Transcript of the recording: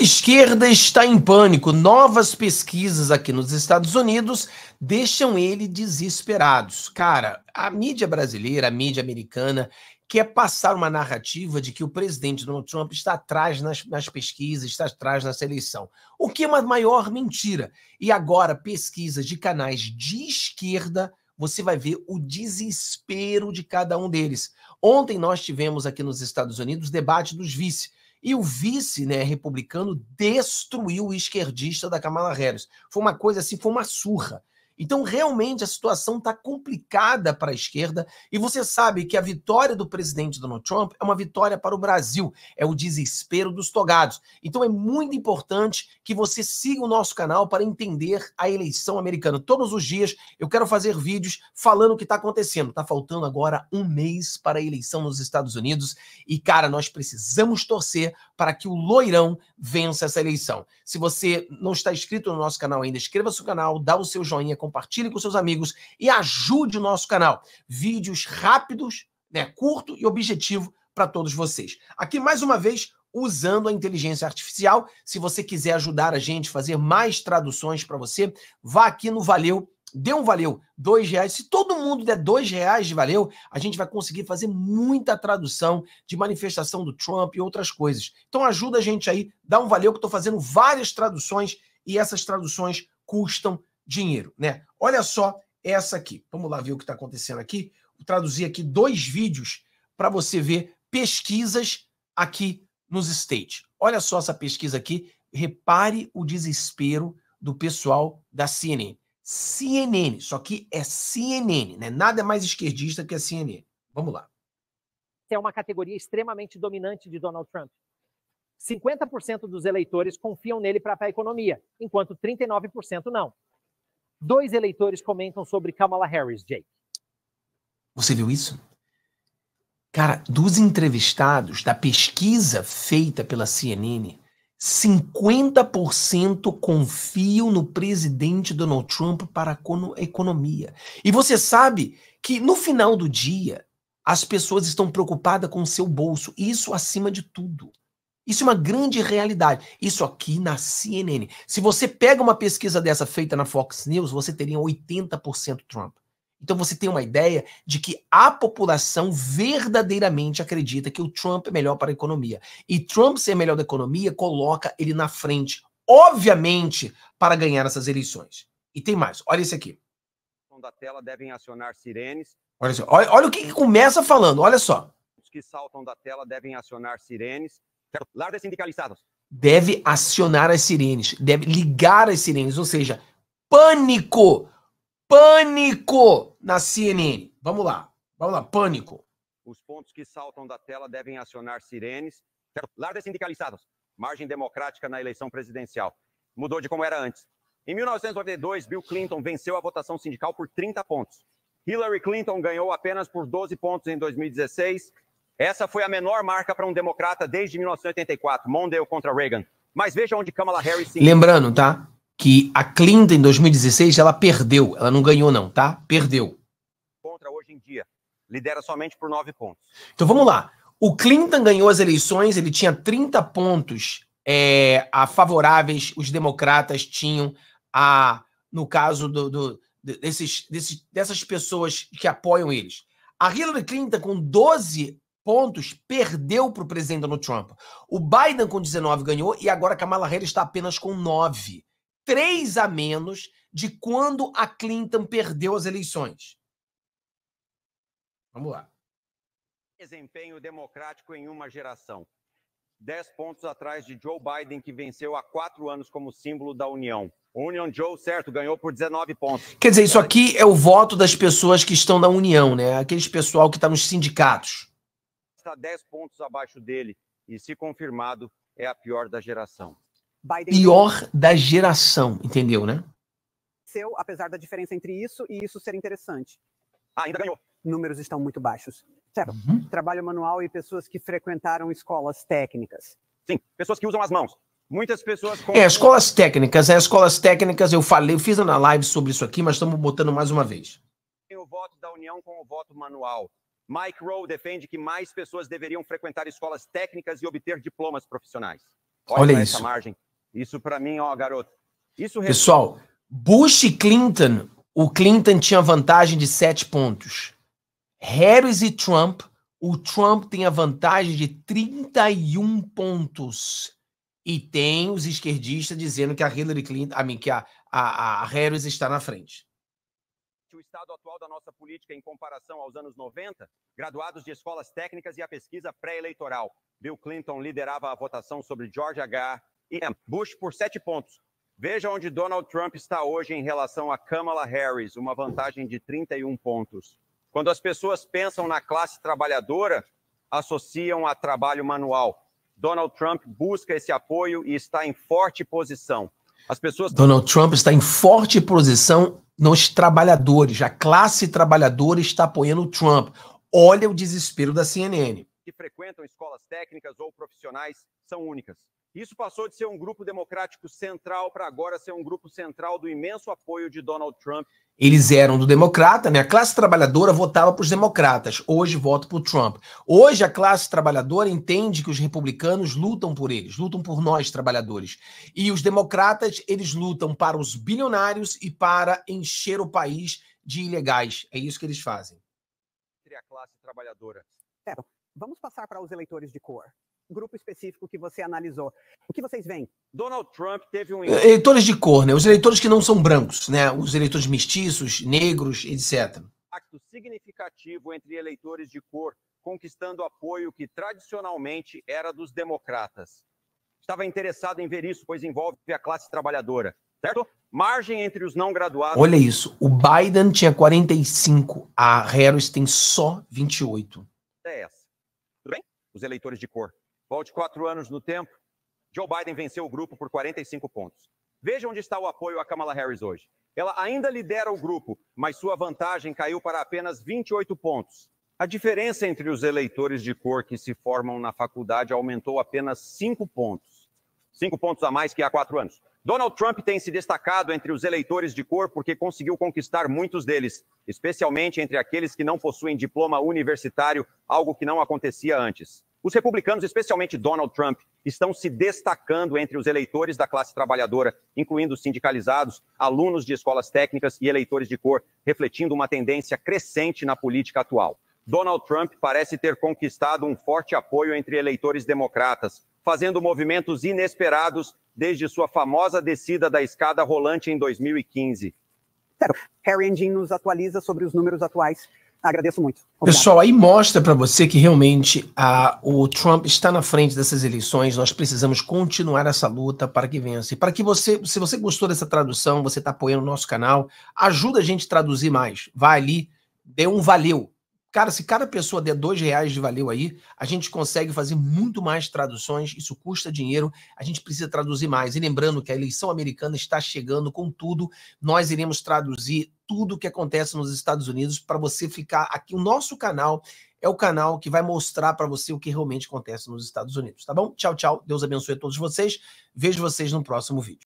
esquerda está em pânico. Novas pesquisas aqui nos Estados Unidos deixam ele desesperados. Cara, a mídia brasileira, a mídia americana, quer passar uma narrativa de que o presidente Donald Trump está atrás nas, nas pesquisas, está atrás na seleção. O que é uma maior mentira. E agora, pesquisas de canais de esquerda, você vai ver o desespero de cada um deles. Ontem nós tivemos aqui nos Estados Unidos debate dos vice e o vice né, republicano destruiu o esquerdista da Kamala Harris. Foi uma coisa assim, foi uma surra. Então, realmente, a situação está complicada para a esquerda e você sabe que a vitória do presidente Donald Trump é uma vitória para o Brasil, é o desespero dos togados. Então, é muito importante que você siga o nosso canal para entender a eleição americana. Todos os dias eu quero fazer vídeos falando o que está acontecendo. Está faltando agora um mês para a eleição nos Estados Unidos e, cara, nós precisamos torcer para que o loirão vença essa eleição. Se você não está inscrito no nosso canal ainda, inscreva-se no canal, dá o seu joinha, compartilhe com seus amigos e ajude o nosso canal. Vídeos rápidos, né, curto e objetivo para todos vocês. Aqui, mais uma vez, usando a inteligência artificial. Se você quiser ajudar a gente a fazer mais traduções para você, vá aqui no Valeu dê um valeu, dois reais. Se todo mundo der dois reais de valeu, a gente vai conseguir fazer muita tradução de manifestação do Trump e outras coisas. Então ajuda a gente aí, dá um valeu, que estou fazendo várias traduções e essas traduções custam dinheiro, né? Olha só essa aqui. Vamos lá ver o que está acontecendo aqui. Vou traduzir aqui dois vídeos para você ver pesquisas aqui nos States. Olha só essa pesquisa aqui. Repare o desespero do pessoal da CNN. CNN, só que é CNN, né? Nada é mais esquerdista que a CNN. Vamos lá. É uma categoria extremamente dominante de Donald Trump. 50% dos eleitores confiam nele para a economia, enquanto 39% não. Dois eleitores comentam sobre Kamala Harris, Jake. Você viu isso? Cara, dos entrevistados, da pesquisa feita pela CNN, 50% confiam no presidente Donald Trump para a economia. E você sabe que no final do dia, as pessoas estão preocupadas com o seu bolso, isso acima de tudo. Isso é uma grande realidade. Isso aqui na CNN. Se você pega uma pesquisa dessa feita na Fox News, você teria 80% Trump. Então você tem uma ideia de que a população verdadeiramente acredita que o Trump é melhor para a economia. E Trump ser melhor da economia coloca ele na frente, obviamente, para ganhar essas eleições. E tem mais. Olha isso aqui. Então, da tela devem acionar sirenes. Olha, olha, olha o que, que começa falando. Olha só. Os que saltam da tela devem acionar sirenes Deve acionar as sirenes, deve ligar as sirenes, ou seja, pânico, pânico na CNN. Vamos lá, vamos lá, pânico. Os pontos que saltam da tela devem acionar sirenes. Largas sindicalizados, margem democrática na eleição presidencial. Mudou de como era antes. Em 1992, Bill Clinton venceu a votação sindical por 30 pontos. Hillary Clinton ganhou apenas por 12 pontos em 2016 essa foi a menor marca para um democrata desde 1984, Mondale contra Reagan. Mas veja onde Kamala Harris... Se... Lembrando, tá? Que a Clinton, em 2016, ela perdeu. Ela não ganhou, não, tá? Perdeu. Contra hoje em dia. Lidera somente por nove pontos. Então vamos lá. O Clinton ganhou as eleições, ele tinha 30 pontos é, a favoráveis, os democratas tinham a, no caso do, do desses, desses, dessas pessoas que apoiam eles. A Hillary Clinton, com 12 pontos perdeu para o presidente Donald Trump. O Biden com 19 ganhou e agora Kamala Harris está apenas com 9. Três a menos de quando a Clinton perdeu as eleições. Vamos lá. Desempenho democrático em uma geração. 10 pontos atrás de Joe Biden, que venceu há quatro anos como símbolo da União. O Union Joe, certo, ganhou por 19 pontos. Quer dizer, isso aqui é o voto das pessoas que estão na União, né? Aqueles pessoal que está nos sindicatos está 10 pontos abaixo dele. E se confirmado, é a pior da geração. Biden... Pior da geração, entendeu, né? Seu, apesar da diferença entre isso e isso ser interessante. Ah, ainda ganhou. Números estão muito baixos. Certo. Uhum. Trabalho manual e pessoas que frequentaram escolas técnicas. Sim, pessoas que usam as mãos. Muitas pessoas. Com... É, escolas técnicas, é, escolas técnicas, eu falei, eu fiz na live sobre isso aqui, mas estamos botando mais uma vez. Tem o voto da União com o voto manual. Mike Rowe defende que mais pessoas deveriam frequentar escolas técnicas e obter diplomas profissionais. Olha, Olha isso. margem. Isso para mim, ó, garoto. Isso Pessoal, Bush e Clinton, o Clinton tinha vantagem de 7 pontos. Harris e Trump, o Trump tem a vantagem de 31 pontos. E tem os esquerdistas dizendo que a Hillary Clinton, a mim, que a, a, a Harris está na frente o estado atual da nossa política em comparação aos anos 90? Graduados de escolas técnicas e a pesquisa pré-eleitoral. Bill Clinton liderava a votação sobre George H. e Bush por sete pontos. Veja onde Donald Trump está hoje em relação a Kamala Harris, uma vantagem de 31 pontos. Quando as pessoas pensam na classe trabalhadora, associam a trabalho manual. Donald Trump busca esse apoio e está em forte posição. As pessoas Donald Trump está em forte posição nos trabalhadores, a classe trabalhadora está apoiando o Trump. Olha o desespero da CNN. Que frequentam escolas técnicas ou profissionais são únicas. Isso passou de ser um grupo democrático central para agora ser um grupo central do imenso apoio de Donald Trump eles eram do democrata, né? A classe trabalhadora votava para os democratas, hoje vota para o Trump. Hoje a classe trabalhadora entende que os republicanos lutam por eles, lutam por nós trabalhadores. E os democratas, eles lutam para os bilionários e para encher o país de ilegais. É isso que eles fazem. a classe trabalhadora. Vamos passar para os eleitores de cor grupo específico que você analisou. O que vocês veem? Donald Trump teve um. É, eleitores de cor, né? Os eleitores que não são brancos, né? Os eleitores mestiços, negros, etc. Impacto significativo entre eleitores de cor, conquistando apoio que tradicionalmente era dos democratas. Estava interessado em ver isso, pois envolve a classe trabalhadora, certo? Margem entre os não graduados. Olha isso. O Biden tinha 45, a Harris tem só 28. É essa. Tudo bem? Os eleitores de cor. Volte quatro anos no tempo, Joe Biden venceu o grupo por 45 pontos. Veja onde está o apoio a Kamala Harris hoje. Ela ainda lidera o grupo, mas sua vantagem caiu para apenas 28 pontos. A diferença entre os eleitores de cor que se formam na faculdade aumentou apenas 5 pontos. 5 pontos a mais que há quatro anos. Donald Trump tem se destacado entre os eleitores de cor porque conseguiu conquistar muitos deles, especialmente entre aqueles que não possuem diploma universitário, algo que não acontecia antes. Os republicanos, especialmente Donald Trump, estão se destacando entre os eleitores da classe trabalhadora, incluindo sindicalizados, alunos de escolas técnicas e eleitores de cor, refletindo uma tendência crescente na política atual. Donald Trump parece ter conquistado um forte apoio entre eleitores democratas, fazendo movimentos inesperados desde sua famosa descida da escada rolante em 2015. Harry Engine nos atualiza sobre os números atuais Agradeço muito. Obrigado. Pessoal, aí mostra para você que realmente a, o Trump está na frente dessas eleições. Nós precisamos continuar essa luta para que vença. E para que você, se você gostou dessa tradução, você está apoiando o nosso canal, ajuda a gente a traduzir mais. Vá ali, dê um valeu Cara, se cada pessoa der dois reais de valeu aí, a gente consegue fazer muito mais traduções. Isso custa dinheiro, a gente precisa traduzir mais. E lembrando que a eleição americana está chegando com tudo, nós iremos traduzir tudo o que acontece nos Estados Unidos para você ficar aqui. O nosso canal é o canal que vai mostrar para você o que realmente acontece nos Estados Unidos, tá bom? Tchau, tchau. Deus abençoe a todos vocês. Vejo vocês no próximo vídeo.